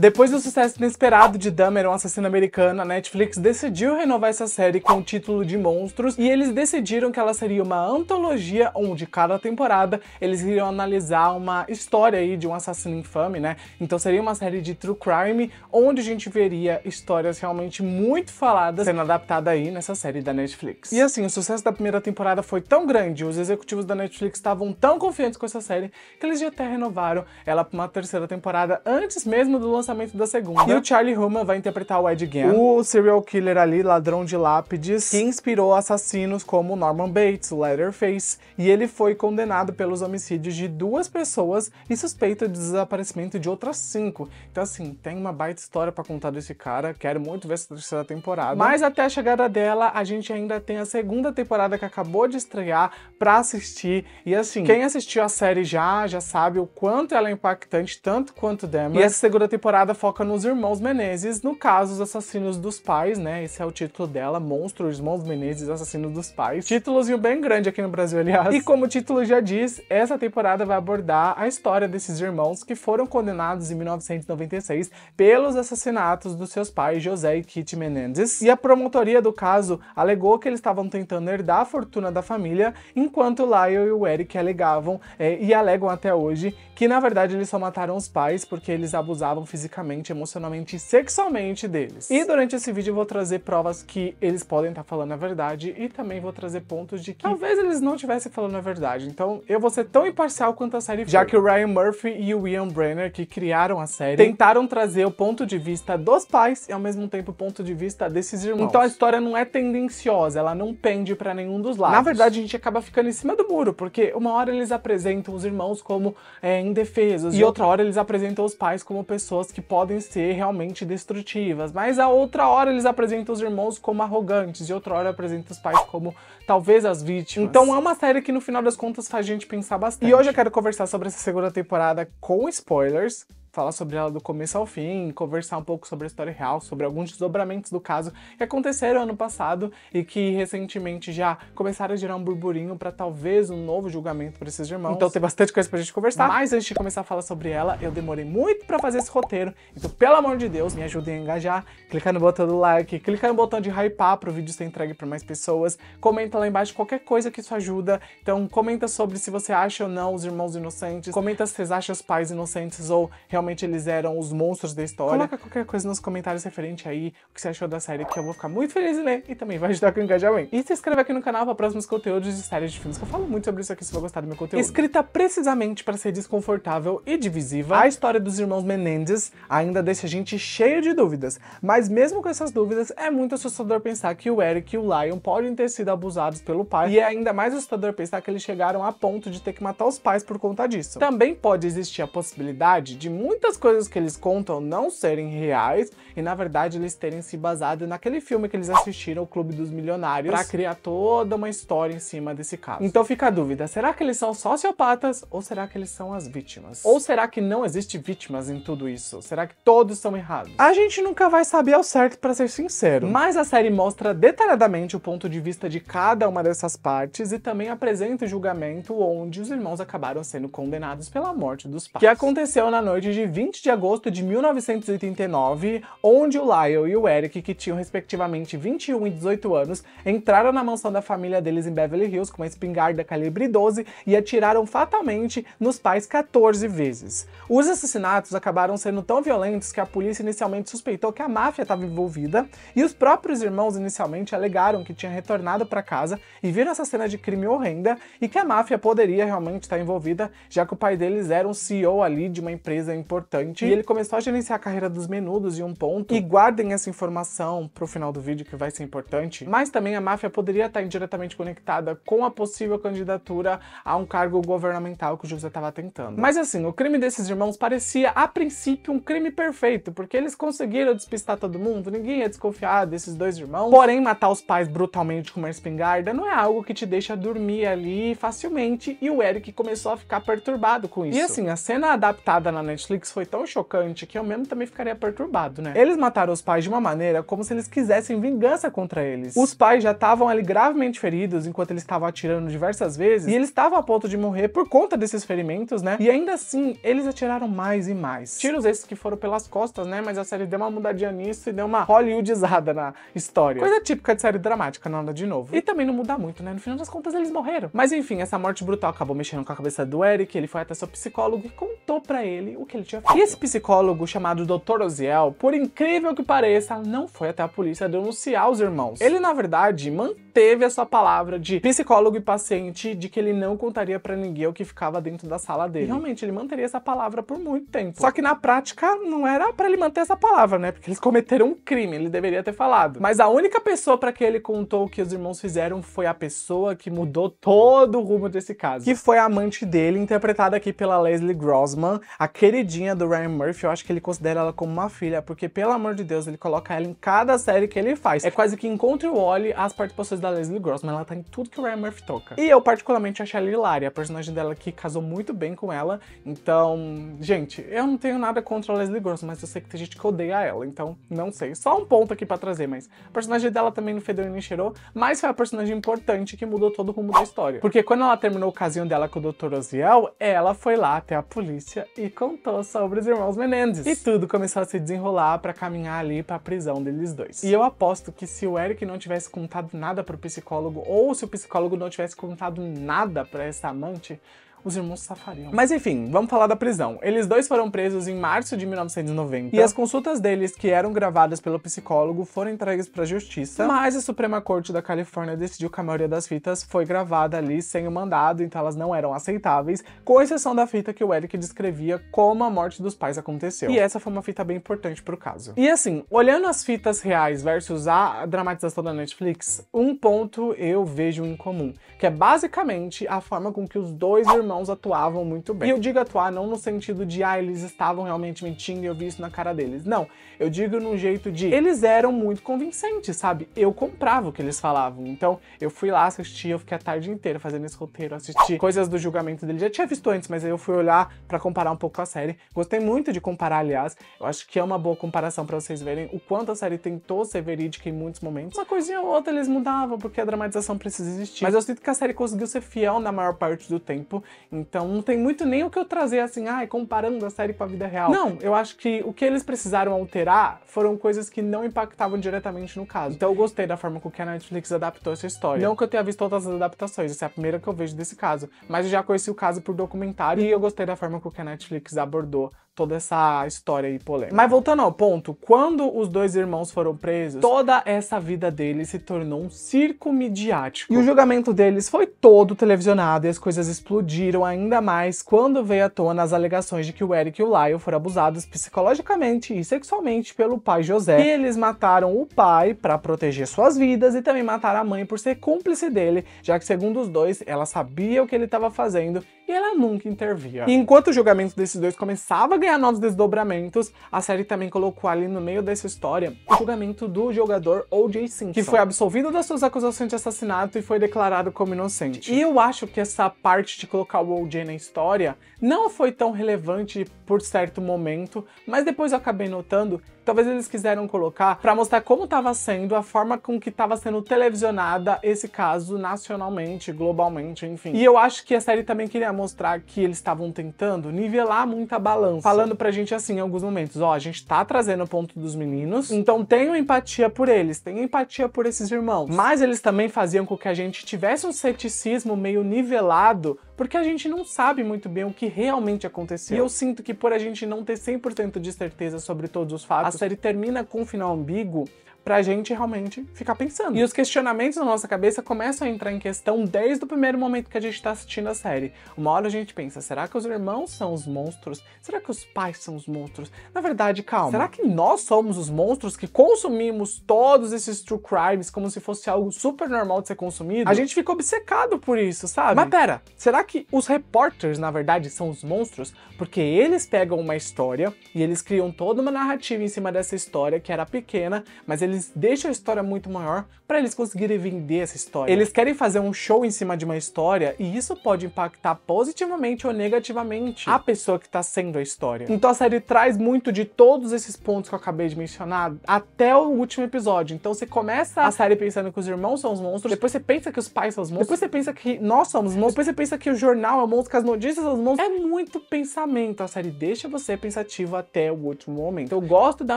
Depois do sucesso inesperado de Dahmer, um assassino americano, a Netflix decidiu renovar essa série com o título de Monstros e eles decidiram que ela seria uma antologia onde cada temporada eles iriam analisar uma história aí de um assassino infame, né? Então seria uma série de true crime onde a gente veria histórias realmente muito faladas sendo adaptada aí nessa série da Netflix. E assim, o sucesso da primeira temporada foi tão grande, os executivos da Netflix estavam tão confiantes com essa série que eles já até renovaram ela para uma terceira temporada antes mesmo do lançamento lançamento da segunda. E o Charlie Human vai interpretar o Ed Gein, o serial killer ali, ladrão de lápides, que inspirou assassinos como Norman Bates, o Leatherface, e ele foi condenado pelos homicídios de duas pessoas e suspeito de desaparecimento de outras cinco. Então assim, tem uma baita história para contar desse cara, quero muito ver essa terceira temporada. Mas até a chegada dela, a gente ainda tem a segunda temporada que acabou de estrear para assistir. E assim, quem assistiu a série já, já sabe o quanto ela é impactante, tanto quanto Dahmer. E essa segunda temporada temporada foca nos irmãos Menezes, no caso, os assassinos dos pais, né? Esse é o título dela, Monstros, Irmãos Menezes, Assassinos dos Pais. Títulozinho bem grande aqui no Brasil, aliás. E como o título já diz, essa temporada vai abordar a história desses irmãos que foram condenados em 1996 pelos assassinatos dos seus pais, José e Kitty Menezes. E a promotoria do caso alegou que eles estavam tentando herdar a fortuna da família, enquanto Lyle e o Eric alegavam, é, e alegam até hoje, que na verdade eles só mataram os pais porque eles abusavam fisicamente fisicamente, emocionalmente e sexualmente deles. E durante esse vídeo eu vou trazer provas que eles podem estar tá falando a verdade e também vou trazer pontos de que talvez eles não estivessem falando a verdade. Então eu vou ser tão imparcial quanto a série foi. Já que o Ryan Murphy e o Ian Brenner, que criaram a série, tentaram trazer o ponto de vista dos pais e ao mesmo tempo o ponto de vista desses irmãos. Então a história não é tendenciosa, ela não pende para nenhum dos lados. Na verdade, a gente acaba ficando em cima do muro, porque uma hora eles apresentam os irmãos como é, indefesos e outra hora eles apresentam os pais como pessoas que podem ser realmente destrutivas, mas a outra hora eles apresentam os irmãos como arrogantes e outra hora apresentam os pais como talvez as vítimas. Então é uma série que no final das contas faz a gente pensar bastante. E hoje eu quero conversar sobre essa segunda temporada com spoilers, falar sobre ela do começo ao fim, conversar um pouco sobre a história real, sobre alguns desdobramentos do caso que aconteceram ano passado e que recentemente já começaram a gerar um burburinho para talvez um novo julgamento para esses irmãos. Então tem bastante coisa pra gente conversar, mas antes de começar a falar sobre ela, eu demorei muito para fazer esse roteiro, então pelo amor de Deus, me ajudem a engajar, clicar no botão do like, clicar no botão de hypar para o vídeo ser entregue para mais pessoas, comenta lá embaixo qualquer coisa que isso ajuda, então comenta sobre se você acha ou não os irmãos inocentes, comenta se vocês acham os pais inocentes ou realmente realmente eles eram os monstros da história. Coloca qualquer coisa nos comentários referente aí o que você achou da série, que eu vou ficar muito feliz em ler e também vai ajudar com o engajamento. E se inscreve aqui no canal para próximos conteúdos de séries de filmes, que eu falo muito sobre isso aqui se vai gostar do meu conteúdo. Escrita precisamente para ser desconfortável e divisiva, a história dos irmãos Menendez ainda deixa a gente cheio de dúvidas, mas mesmo com essas dúvidas, é muito assustador pensar que o Eric e o Lion podem ter sido abusados pelo pai, e é ainda mais assustador pensar que eles chegaram a ponto de ter que matar os pais por conta disso. Também pode existir a possibilidade de muitos muitas coisas que eles contam não serem reais e na verdade eles terem se baseado naquele filme que eles assistiram, O Clube dos Milionários, para criar toda uma história em cima desse caso. Então fica a dúvida, será que eles são sociopatas ou será que eles são as vítimas? Ou será que não existe vítimas em tudo isso? Será que todos são errados? A gente nunca vai saber ao certo, para ser sincero. Mas a série mostra detalhadamente o ponto de vista de cada uma dessas partes e também apresenta o julgamento onde os irmãos acabaram sendo condenados pela morte dos pais. Que aconteceu na noite de 20 de agosto de 1989, onde o Lyle e o Eric, que tinham respectivamente 21 e 18 anos, entraram na mansão da família deles em Beverly Hills com uma espingarda calibre 12 e atiraram fatalmente nos pais 14 vezes. Os assassinatos acabaram sendo tão violentos que a polícia inicialmente suspeitou que a máfia estava envolvida e os próprios irmãos inicialmente alegaram que tinha retornado para casa e viram essa cena de crime horrenda e que a máfia poderia realmente estar envolvida, já que o pai deles era um CEO ali de uma empresa importante e ele começou a gerenciar a carreira dos menudos e um ponto ponto. E guardem essa informação pro final do vídeo que vai ser importante. Mas também a máfia poderia estar indiretamente conectada com a possível candidatura a um cargo governamental que o José estava tentando. Mas assim, o crime desses irmãos parecia a princípio um crime perfeito, porque eles conseguiram despistar todo mundo, ninguém ia desconfiar desses dois irmãos. Porém, matar os pais brutalmente com uma espingarda não é algo que te deixa dormir ali facilmente, e o Eric começou a ficar perturbado com isso. E assim, a cena adaptada na Netflix foi tão chocante que eu mesmo também ficaria perturbado, né? Eles mataram os pais de uma maneira como se eles quisessem vingança contra eles. Os pais já estavam ali gravemente feridos enquanto eles estavam atirando diversas vezes e eles estavam a ponto de morrer por conta desses ferimentos, né? E ainda assim, eles atiraram mais e mais. Tiros esses que foram pelas costas, né? Mas a série deu uma mudadinha nisso e deu uma hollywoodizada na história. Coisa típica de série dramática, nada de novo. E também não muda muito, né? No final das contas, eles morreram. Mas enfim, essa morte brutal acabou mexendo com a cabeça do Eric, ele foi até seu psicólogo e contou para ele o que ele tinha feito. E esse psicólogo, chamado Dr. Oziel, por incrível incrível que pareça, não foi até a polícia denunciar os irmãos. Ele, na verdade, mantém teve essa palavra de psicólogo e paciente de que ele não contaria para ninguém o que ficava dentro da sala dele. realmente, ele manteria essa palavra por muito tempo. Só que na prática não era para ele manter essa palavra, né? Porque eles cometeram um crime, ele deveria ter falado. Mas a única pessoa para quem ele contou o que os irmãos fizeram foi a pessoa que mudou todo o rumo desse caso, que foi a amante dele, interpretada aqui pela Leslie Grossman, a queridinha do Ryan Murphy. Eu acho que ele considera ela como uma filha, porque pelo amor de Deus, ele coloca ela em cada série que ele faz. É quase que encontre o Wally as participações da Leslie Grossman, ela tá em tudo que o Ryan Murphy toca. E eu particularmente achei ela hilária, a personagem dela que casou muito bem com ela. Então, gente, eu não tenho nada contra a Leslie Grossman, mas eu sei que tem gente que odeia ela, então não sei. Só um ponto aqui para trazer, mas a personagem dela também não fedeu e nem cheirou, mas foi a personagem importante que mudou todo o rumo da história. Porque quando ela terminou o casinho dela com o Dr. Oziel, ela foi lá até a polícia e contou sobre os irmãos Menendez. E tudo começou a se desenrolar para caminhar ali para a prisão deles dois. E eu aposto que se o Eric não tivesse contado nada para o psicólogo ou se o psicólogo não tivesse contado nada para essa amante, os irmãos safariam. Mas enfim, vamos falar da prisão. Eles dois foram presos em março de 1990 e as consultas deles, que eram gravadas pelo psicólogo, foram entregues para a justiça, mas a Suprema Corte da Califórnia decidiu que a maioria das fitas foi gravada ali sem o mandado, então elas não eram aceitáveis, com exceção da fita que o Eric descrevia como a morte dos pais aconteceu. E essa foi uma fita bem importante para o caso. E assim, olhando as fitas reais versus a dramatização da Netflix, um ponto eu vejo em comum, que é basicamente a forma com que os dois irmãos irmãos atuavam muito bem. E eu digo atuar não no sentido de, ah, eles estavam realmente mentindo e eu vi isso na cara deles. Não, eu digo no jeito de, eles eram muito convincentes, sabe? Eu comprava o que eles falavam. Então, eu fui lá assistir, eu fiquei a tarde inteira fazendo esse roteiro, assisti coisas do julgamento dele. Já tinha visto antes, mas aí eu fui olhar para comparar um pouco com a série. Gostei muito de comparar, aliás. Eu acho que é uma boa comparação para vocês verem o quanto a série tentou ser verídica em muitos momentos. Uma coisinha ou outra eles mudavam, porque a dramatização precisa existir. Mas eu sinto que a série conseguiu ser fiel na maior parte do tempo então não tem muito nem o que eu trazer assim, ai, ah, comparando a série com a vida real. Não, eu acho que o que eles precisaram alterar foram coisas que não impactavam diretamente no caso. Então eu gostei da forma com que a Netflix adaptou essa história. Não que eu tenha visto todas as adaptações, essa é a primeira que eu vejo desse caso, mas eu já conheci o caso por documentário e eu gostei da forma com que a Netflix abordou toda essa história aí polêmica. Mas voltando ao ponto, quando os dois irmãos foram presos, toda essa vida deles se tornou um circo midiático. E o julgamento deles foi todo televisionado e as coisas explodiram ainda mais quando veio à tona as alegações de que o Eric e o Lyle foram abusados psicologicamente e sexualmente pelo pai José. E eles mataram o pai para proteger suas vidas e também mataram a mãe por ser cúmplice dele, já que segundo os dois, ela sabia o que ele estava fazendo e ela nunca intervia. E enquanto o julgamento desses dois começava ganhar novos desdobramentos, a série também colocou ali no meio dessa história o julgamento do jogador O.J. Simpson, que foi absolvido das suas acusações de assassinato e foi declarado como inocente. E eu acho que essa parte de colocar o O.J. na história não foi tão relevante por certo momento, mas depois eu acabei notando talvez eles quiseram colocar para mostrar como estava sendo a forma com que estava sendo televisionada esse caso nacionalmente, globalmente, enfim. E eu acho que a série também queria mostrar que eles estavam tentando nivelar muita balança, falando pra gente assim em alguns momentos, ó, a gente tá trazendo o ponto dos meninos, então tenho empatia por eles, tenho empatia por esses irmãos. Mas eles também faziam com que a gente tivesse um ceticismo meio nivelado porque a gente não sabe muito bem o que realmente aconteceu. E eu sinto que por a gente não ter 100% de certeza sobre todos os fatos, a série termina com um final ambíguo, pra gente realmente ficar pensando. E os questionamentos na nossa cabeça começam a entrar em questão desde o primeiro momento que a gente tá assistindo a série. Uma hora a gente pensa, será que os irmãos são os monstros? Será que os pais são os monstros? Na verdade, calma, será que nós somos os monstros que consumimos todos esses true crimes como se fosse algo super normal de ser consumido? A gente fica obcecado por isso, sabe? Mas pera, será que os repórteres, na verdade, são os monstros? Porque eles pegam uma história e eles criam toda uma narrativa em cima dessa história que era pequena, mas eles eles deixam a história muito maior para eles conseguirem vender essa história. Eles querem fazer um show em cima de uma história e isso pode impactar positivamente ou negativamente a pessoa que está sendo a história. Então a série traz muito de todos esses pontos que eu acabei de mencionar até o último episódio. Então você começa a série pensando que os irmãos são os monstros, depois você pensa que os pais são os monstros, depois você pensa que nós somos os monstros, depois você pensa que o jornal é o monstro, que as notícias são os monstros. É muito pensamento. A série deixa você pensativo até o último momento. Eu gosto da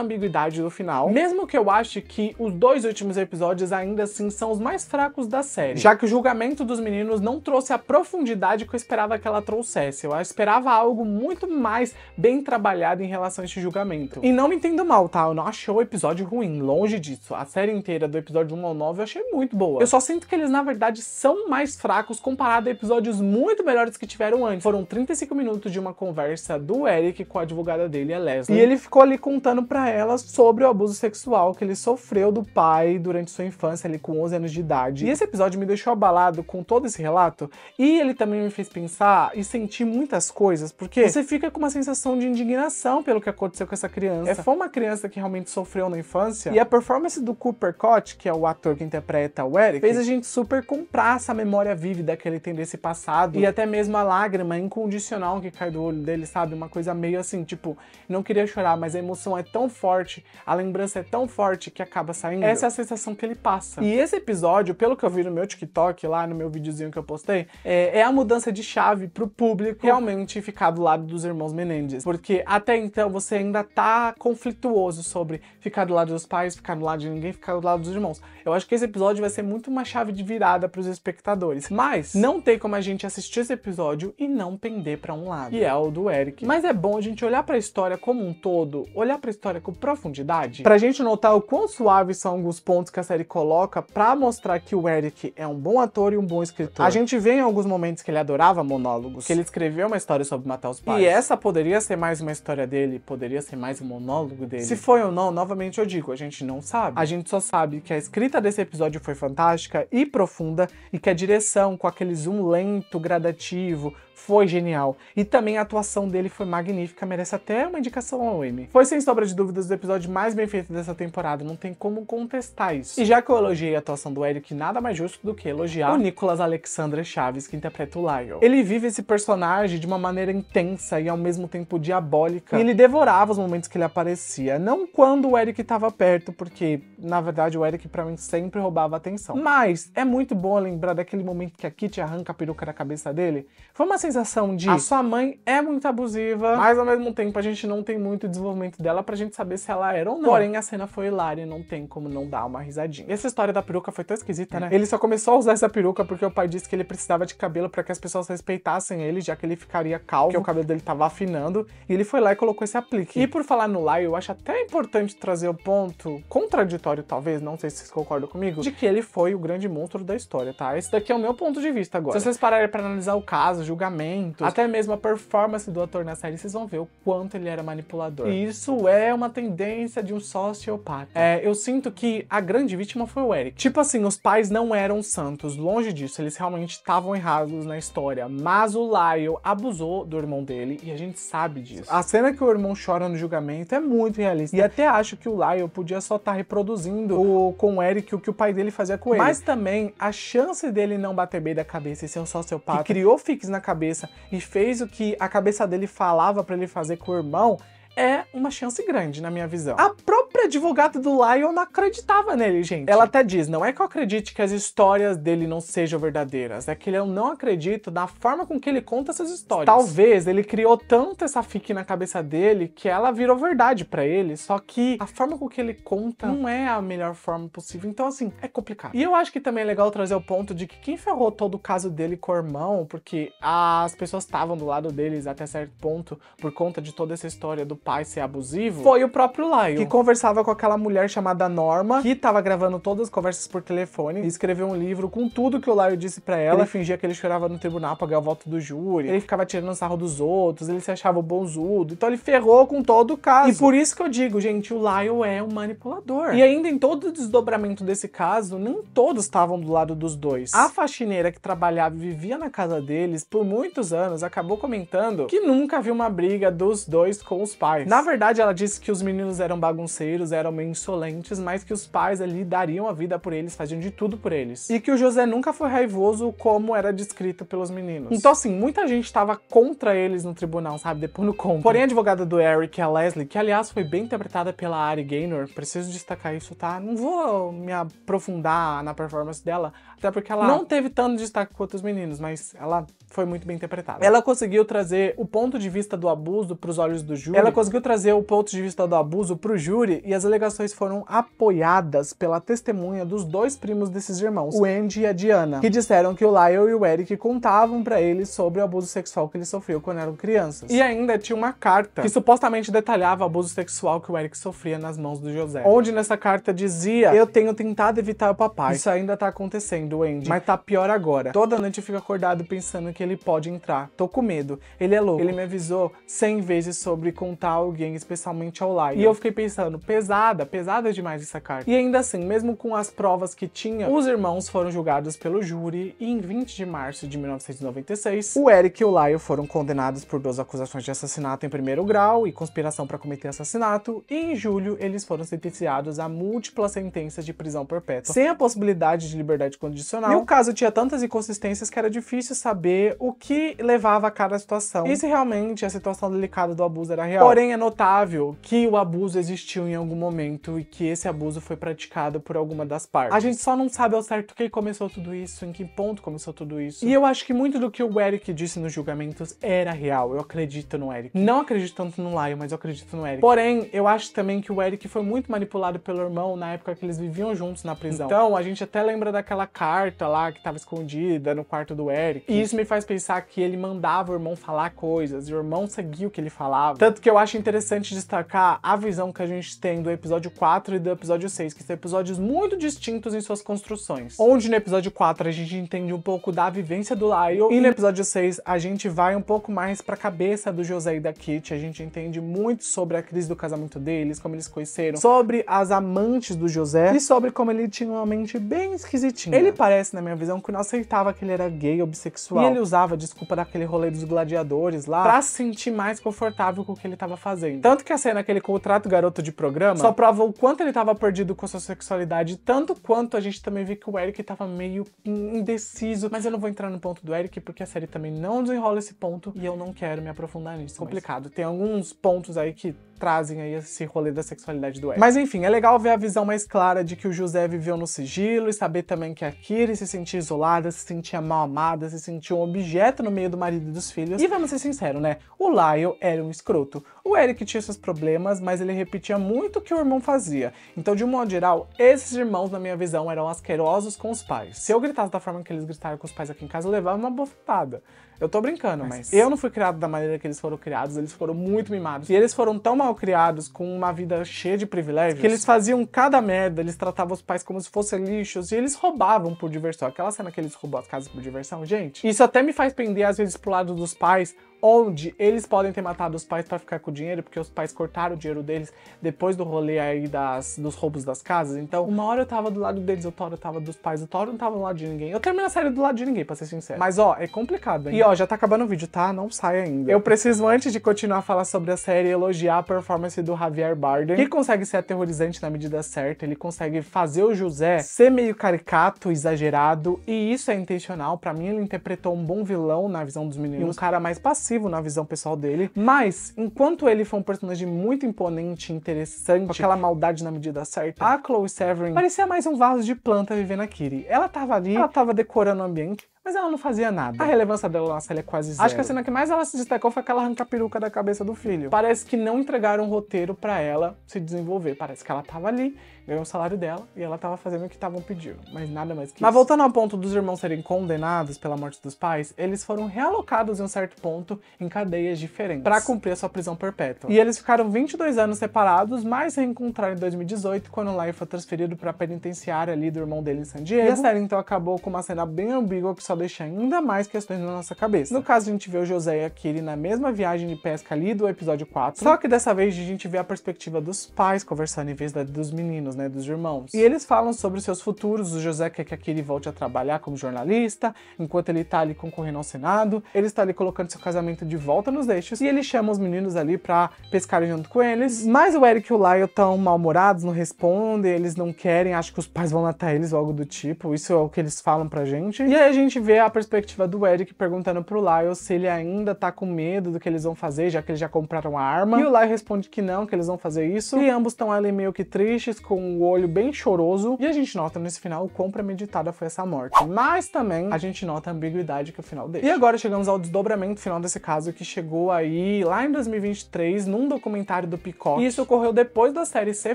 ambiguidade do final, mesmo que eu ache que os dois últimos episódios ainda assim são os mais fracos da série, já que o julgamento dos meninos não trouxe a profundidade que eu esperava que ela trouxesse. Eu esperava algo muito mais bem trabalhado em relação a esse julgamento. E não me entendo mal, tá? Eu não achei o episódio ruim, longe disso. A série inteira, do episódio 1 ao 9, eu achei muito boa. Eu só sinto que eles, na verdade, são mais fracos comparado a episódios muito melhores que tiveram antes. Foram 35 minutos de uma conversa do Eric com a advogada dele, a Leslie. E ele ficou ali contando para ela sobre o abuso sexual que ele sofreu sofreu do pai durante sua infância, ali com 11 anos de idade. E esse episódio me deixou abalado com todo esse relato e ele também me fez pensar e sentir muitas coisas, porque você fica com uma sensação de indignação pelo que aconteceu com essa criança. É, foi uma criança que realmente sofreu na infância e a performance do Cooper Cott, que é o ator que interpreta o Eric, fez a gente super comprar essa memória vívida que ele tem desse passado e até mesmo a lágrima incondicional que cai do olho dele, sabe? Uma coisa meio assim, tipo, não queria chorar, mas a emoção é tão forte, a lembrança é tão forte que acaba saindo. Essa é a sensação que ele passa. E esse episódio, pelo que eu vi no meu TikTok, lá no meu videozinho que eu postei, é, é a mudança de chave pro público realmente ficar do lado dos irmãos Menendez. Porque até então você ainda tá conflituoso sobre ficar do lado dos pais, ficar do lado de ninguém, ficar do lado dos irmãos. Eu acho que esse episódio vai ser muito uma chave de virada para os espectadores. Mas não tem como a gente assistir esse episódio e não pender para um lado. E é o do Eric. Mas é bom a gente olhar para a história como um todo, olhar para a história com profundidade, pra gente notar o quão suaves são alguns pontos que a série coloca para mostrar que o Eric é um bom ator e um bom escritor. A gente vê em alguns momentos que ele adorava monólogos, que ele escreveu uma história sobre matar os pais. E essa poderia ser mais uma história dele, poderia ser mais um monólogo dele. Se foi ou não, novamente eu digo, a gente não sabe. A gente só sabe que a escrita desse episódio foi fantástica e profunda e que a direção com aquele zoom lento, gradativo, foi genial. E também a atuação dele foi magnífica, merece até uma indicação ao Emmy. Foi sem sombra de dúvidas o episódio mais bem feito dessa temporada, não tem como contestar isso. E já que eu elogiei a atuação do Eric, nada mais justo do que elogiar o Nicolas Alexandre Chaves, que interpreta o Lyle. Ele vive esse personagem de uma maneira intensa e ao mesmo tempo diabólica, e ele devorava os momentos que ele aparecia, não quando o Eric estava perto, porque na verdade o Eric para mim sempre roubava atenção. Mas é muito bom lembrar daquele momento que a Kitty arranca a peruca da cabeça dele. Foi uma sensação de a sua mãe é muito abusiva, mas ao mesmo tempo a gente não tem muito desenvolvimento dela pra gente saber se ela era ou não. Porém, a cena foi hilária e não tem como não dar uma risadinha. Essa história da peruca foi tão esquisita, né? Ele só começou a usar essa peruca porque o pai disse que ele precisava de cabelo para que as pessoas respeitassem ele, já que ele ficaria calvo, que o cabelo dele tava afinando, e ele foi lá e colocou esse aplique. E por falar no Lai, eu acho até importante trazer o ponto contraditório, talvez, não sei se vocês concordam comigo, de que ele foi o grande monstro da história, tá? Esse daqui é o meu ponto de vista agora. Se vocês pararem para analisar o caso, julgamento, comportamentos, até mesmo a performance do ator na série, vocês vão ver o quanto ele era manipulador. E isso é uma tendência de um sociopata. É, eu sinto que a grande vítima foi o Eric. Tipo assim, os pais não eram santos, longe disso, eles realmente estavam errados na história, mas o Lyle abusou do irmão dele e a gente sabe disso. A cena que o irmão chora no julgamento é muito realista. E até acho que o Lyle podia só estar tá reproduzindo o, com o Eric o que o pai dele fazia com ele. Mas também a chance dele não bater bem da cabeça e ser um sociopata que criou fix na cabeça cabeça e fez o que a cabeça dele falava para ele fazer com o irmão, é uma chance grande, na minha visão. A própria advogada do Lion acreditava nele, gente. Ela até diz: não é que eu acredite que as histórias dele não sejam verdadeiras, é que eu não acredito na forma com que ele conta essas histórias. Talvez ele criou tanto essa fique na cabeça dele que ela virou verdade para ele, só que a forma com que ele conta não é a melhor forma possível. Então, assim, é complicado. E eu acho que também é legal trazer o ponto de que quem ferrou todo o caso dele com o irmão, porque as pessoas estavam do lado deles até certo ponto por conta de toda essa história do pai ser abusivo foi o próprio Lyle, que conversava com aquela mulher chamada Norma, que tava gravando todas as conversas por telefone e escreveu um livro com tudo que o Lyle disse para ela. Ele fingia que ele chorava no tribunal pra ganhar o voto do júri, ele ficava tirando sarro dos outros, ele se achava bonzudo. Então ele ferrou com todo o caso. E por isso que eu digo, gente, o Lyle é um manipulador. E ainda em todo o desdobramento desse caso, nem todos estavam do lado dos dois. A faxineira que trabalhava e vivia na casa deles por muitos anos acabou comentando que nunca viu uma briga dos dois com os pais pais. Na verdade, ela disse que os meninos eram bagunceiros, eram meio insolentes, mas que os pais ali dariam a vida por eles, faziam de tudo por eles. E que o José nunca foi raivoso como era descrito pelos meninos. Então, assim, muita gente tava contra eles no tribunal, sabe? Depois no conto. Porém, a advogada do Eric, a Leslie, que aliás foi bem interpretada pela Ari Gaynor, preciso destacar isso, tá? Não vou me aprofundar na performance dela, até porque ela não teve tanto destaque quanto os meninos, mas ela foi muito bem interpretada. Ela conseguiu trazer o ponto de vista do abuso para os olhos do júri. Ela conseguiu trazer o ponto de vista do abuso para o júri e as alegações foram apoiadas pela testemunha dos dois primos desses irmãos, o Andy e a Diana, que disseram que o Lyle e o Eric contavam para eles sobre o abuso sexual que ele sofreu quando eram crianças. E ainda tinha uma carta que supostamente detalhava o abuso sexual que o Eric sofria nas mãos do José, onde nessa carta dizia: Eu tenho tentado evitar o papai. Isso ainda tá acontecendo, Andy, mas tá pior agora. Toda noite eu fico acordado pensando que ele pode entrar. Tô com medo. Ele é louco. Ele me avisou 100 vezes sobre contar alguém, especialmente online. E eu fiquei pensando, pesada, pesada demais essa carta. E ainda assim, mesmo com as provas que tinha, os irmãos foram julgados pelo júri e em 20 de março de 1996, o Eric e o Lyle foram condenados por duas acusações de assassinato em primeiro grau e conspiração para cometer assassinato, e em julho eles foram sentenciados a múltiplas sentenças de prisão perpétua, sem a possibilidade de liberdade condicional. E o caso tinha tantas inconsistências que era difícil saber o que levava a cada situação e se realmente a situação delicada do abuso era real. Porém, é notável que o abuso existiu em algum momento e que esse abuso foi praticado por alguma das partes. A gente só não sabe ao certo quem começou tudo isso, em que ponto começou tudo isso. E eu acho que muito do que o Eric disse nos julgamentos era real. Eu acredito no Eric. Não acredito tanto no Lion, mas eu acredito no Eric. Porém, eu acho também que o Eric foi muito manipulado pelo irmão na época que eles viviam juntos na prisão. Então, a gente até lembra daquela carta lá que tava escondida no quarto do Eric. E isso me faz pensar que ele mandava o irmão falar coisas e o irmão seguia o que ele falava. Tanto que eu acho acho interessante destacar a visão que a gente tem do episódio 4 e do episódio 6, que são episódios muito distintos em suas construções. Onde no episódio 4 a gente entende um pouco da vivência do Lyle, e no episódio 6 a gente vai um pouco mais pra cabeça do José e da Kitty, a gente entende muito sobre a crise do casamento deles, como eles conheceram, sobre as amantes do José e sobre como ele tinha uma mente bem esquisitinha. Ele parece, na minha visão, que não aceitava que ele era gay, bissexual, e ele usava desculpa daquele rolê dos gladiadores lá, pra se sentir mais confortável com o que ele tava fazendo. Tanto que a cena que ele contrata o garoto de programa só prova o quanto ele estava perdido com a sua sexualidade, tanto quanto a gente também vê que o Eric estava meio indeciso. Mas eu não vou entrar no ponto do Eric, porque a série também não desenrola esse ponto e eu não quero me aprofundar nisso. Complicado. Mas... Tem alguns pontos aí que trazem aí esse rolê da sexualidade do Ed. Mas enfim, é legal ver a visão mais clara de que o José viveu no sigilo e saber também que a Kiri se sentia isolada, se sentia mal amada, se sentia um objeto no meio do marido e dos filhos. E vamos ser sinceros, né? O Lyle era um escroto. O Eric tinha seus problemas, mas ele repetia muito o que o irmão fazia. Então, de um modo geral, esses irmãos, na minha visão, eram asquerosos com os pais. Se eu gritasse da forma que eles gritaram com os pais aqui em casa, eu levava uma bofetada. Eu tô brincando, mas... mas... eu não fui criado da maneira que eles foram criados, eles foram muito mimados. E eles foram tão mal criados, com uma vida cheia de privilégios, que eles faziam cada merda, eles tratavam os pais como se fossem lixos e eles roubavam por diversão. Aquela cena que eles roubam as casas por diversão, gente, isso até me faz pender às vezes pro lado dos pais, onde eles podem ter matado os pais para ficar com o dinheiro, porque os pais cortaram o dinheiro deles depois do rolê aí das, dos roubos das casas. Então, uma hora eu tava do lado deles, outra hora eu tava dos pais, outra hora eu não tava do lado de ninguém. Eu terminei a série do lado de ninguém, pra ser sincero. Mas ó, é complicado, hein? E ó, já tá acabando o vídeo, tá? Não sai ainda. Eu preciso, antes de continuar a falar sobre a série, elogiar a performance do Javier Bardem, que consegue ser aterrorizante na medida certa, ele consegue fazer o José ser meio caricato, exagerado, e isso é intencional. Para mim, ele interpretou um bom vilão na visão dos meninos. E um cara mais passivo na visão pessoal dele. Mas, enquanto ele foi um personagem muito imponente, interessante, com aquela maldade na medida certa, a Chloe Severin parecia mais um vaso de planta vivendo a Kiri. Ela tava ali, ela tava decorando o ambiente, mas ela não fazia nada. A relevância dela na série é quase zero. Acho que a cena que mais ela se destacou foi aquela arranca a peruca da cabeça do filho. Parece que não entregaram um roteiro para ela se desenvolver. Parece que ela tava ali, ganhou o salário dela e ela tava fazendo o que estavam pedindo. Mas nada mais que Mas isso. voltando ao ponto dos irmãos serem condenados pela morte dos pais, eles foram realocados em um certo ponto em cadeias diferentes para cumprir a sua prisão perpétua. E eles ficaram 22 anos separados, mas reencontraram em 2018 quando o Lai foi transferido para penitenciária ali do irmão dele em San Diego. E a série então acabou com uma cena bem ambígua que só só ainda mais questões na nossa cabeça. No caso, a gente vê o José e a Kiri na mesma viagem de pesca ali do episódio 4, só que dessa vez a gente vê a perspectiva dos pais conversando em vez da, dos meninos, né, dos irmãos. E eles falam sobre seus futuros, o José quer que a Kiri volte a trabalhar como jornalista, enquanto ele tá ali concorrendo ao Senado, ele está ali colocando seu casamento de volta nos eixos, e ele chama os meninos ali pra pescar junto com eles, mas o Eric e o Lyle tão mal-humorados, não respondem, eles não querem, acho que os pais vão matar eles ou algo do tipo, isso é o que eles falam pra gente. E aí a gente vê a perspectiva do Eric perguntando pro Lyle se ele ainda tá com medo do que eles vão fazer, já que eles já compraram a arma. E o Lyle responde que não, que eles vão fazer isso. E ambos estão ali meio que tristes, com o olho bem choroso. E a gente nota nesse final o quão premeditada foi essa morte. Mas também a gente nota a ambiguidade que o final deixa. E agora chegamos ao desdobramento final desse caso, que chegou aí lá em 2023, num documentário do Peacock. E isso ocorreu depois da série ser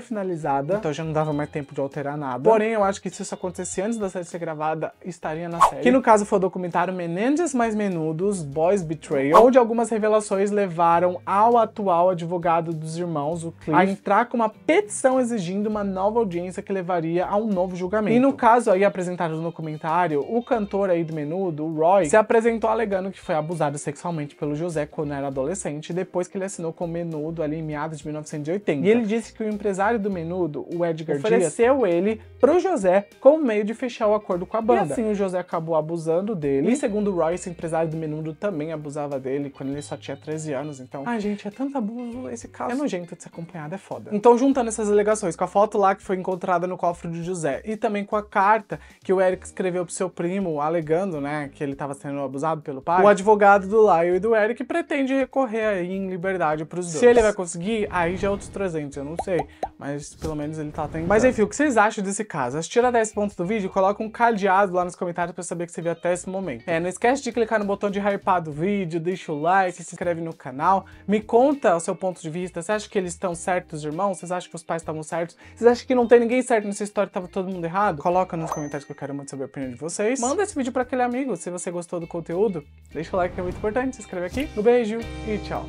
finalizada, então já não dava mais tempo de alterar nada. Porém, eu acho que se isso acontecesse antes da série ser gravada, estaria na série. Que no caso caso foi o documentário Menendez mais Menudos, Boys Betrayal, onde algumas revelações levaram ao atual advogado dos irmãos, o Cliff, a entrar com uma petição exigindo uma nova audiência que levaria a um novo julgamento. E no caso aí apresentado no documentário, o cantor aí do Menudo, o Roy, se apresentou alegando que foi abusado sexualmente pelo José quando era adolescente, depois que ele assinou com o Menudo ali em meados de 1980. E ele disse que o empresário do Menudo, o Edgar ofereceu Dias, ofereceu ele pro José como meio de fechar o acordo com a banda. E assim o José acabou abusando abusando dele. Hum? E segundo o Royce, empresário do Menudo também abusava dele quando ele só tinha 13 anos, então... Ai, gente, é tanto abuso esse caso. É nojento de ser acompanhado, é foda. Então, juntando essas alegações com a foto lá que foi encontrada no cofre de José e também com a carta que o Eric escreveu pro seu primo, alegando, né, que ele tava sendo abusado pelo pai, o advogado do Lyle e do Eric pretende recorrer aí em liberdade pros dois. Se ele vai conseguir, aí já é outros 300, eu não sei, mas pelo menos ele tá tentando. Mas enfim, o que vocês acham desse caso? As tira 10 pontos do vídeo, coloca um cadeado lá nos comentários pra saber que você viu até esse momento. É, não esquece de clicar no botão de hypar do vídeo, deixa o like, se inscreve no canal, me conta o seu ponto de vista, você acha que eles estão certos, irmãos? Vocês acham que os pais estavam certos? Vocês acham que não tem ninguém certo nessa história, tava todo mundo errado? Coloca nos comentários que eu quero muito saber a opinião de vocês. Manda esse vídeo para aquele amigo, se você gostou do conteúdo, deixa o like que é muito importante, se inscreve aqui. Um beijo e tchau!